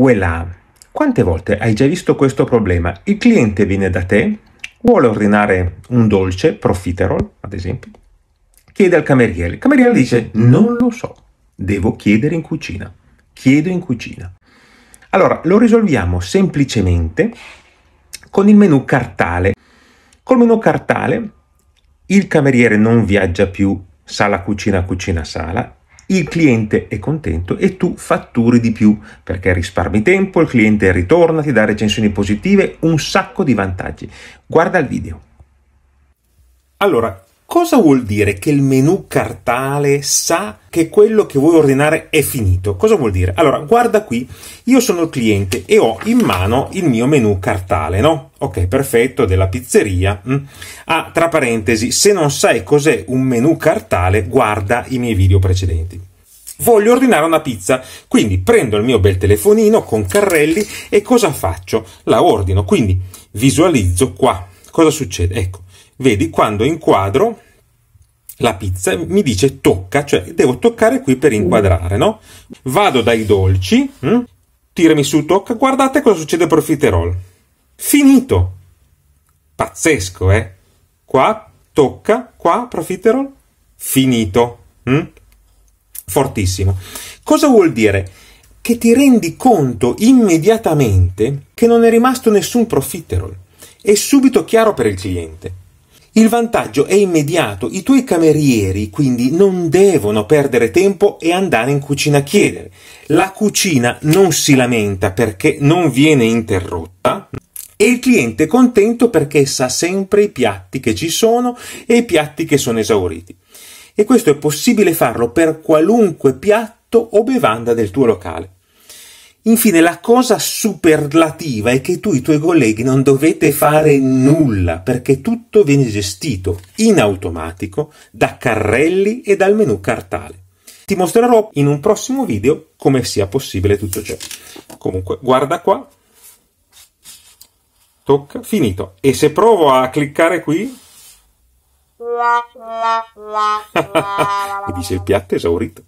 Voilà. Quante volte hai già visto questo problema? Il cliente viene da te, vuole ordinare un dolce, profiterol ad esempio, chiede al cameriere. Il cameriere dice non lo so, devo chiedere in cucina. Chiedo in cucina. Allora, lo risolviamo semplicemente con il menu cartale. Col menu cartale il cameriere non viaggia più sala cucina cucina sala il cliente è contento e tu fatturi di più perché risparmi tempo, il cliente ritorna, ti dà recensioni positive, un sacco di vantaggi. Guarda il video. Allora, Cosa vuol dire che il menu cartale sa che quello che vuoi ordinare è finito? Cosa vuol dire? Allora, guarda qui, io sono il cliente e ho in mano il mio menu cartale, no? Ok, perfetto, della pizzeria. Mm. Ah, tra parentesi, se non sai cos'è un menu cartale, guarda i miei video precedenti voglio ordinare una pizza. Quindi prendo il mio bel telefonino con carrelli e cosa faccio? La ordino. Quindi visualizzo qua. Cosa succede? Ecco, Vedi, quando inquadro la pizza mi dice tocca, cioè devo toccare qui per inquadrare, no? Vado dai dolci, hm? tirami su, tocca, guardate cosa succede profiterol. Finito! Pazzesco, eh? Qua, tocca, qua, profiterol, finito. Hm? Fortissimo. Cosa vuol dire? Che ti rendi conto immediatamente che non è rimasto nessun profiterol. È subito chiaro per il cliente. Il vantaggio è immediato, i tuoi camerieri quindi non devono perdere tempo e andare in cucina a chiedere. La cucina non si lamenta perché non viene interrotta e il cliente è contento perché sa sempre i piatti che ci sono e i piatti che sono esauriti. E questo è possibile farlo per qualunque piatto o bevanda del tuo locale. Infine, la cosa superlativa è che tu e i tuoi colleghi non dovete fare nulla perché tutto viene gestito in automatico da carrelli e dal menu cartale. Ti mostrerò in un prossimo video come sia possibile tutto ciò. Comunque, guarda qua. Tocca, finito. E se provo a cliccare qui... Mi dice il piatto esaurito.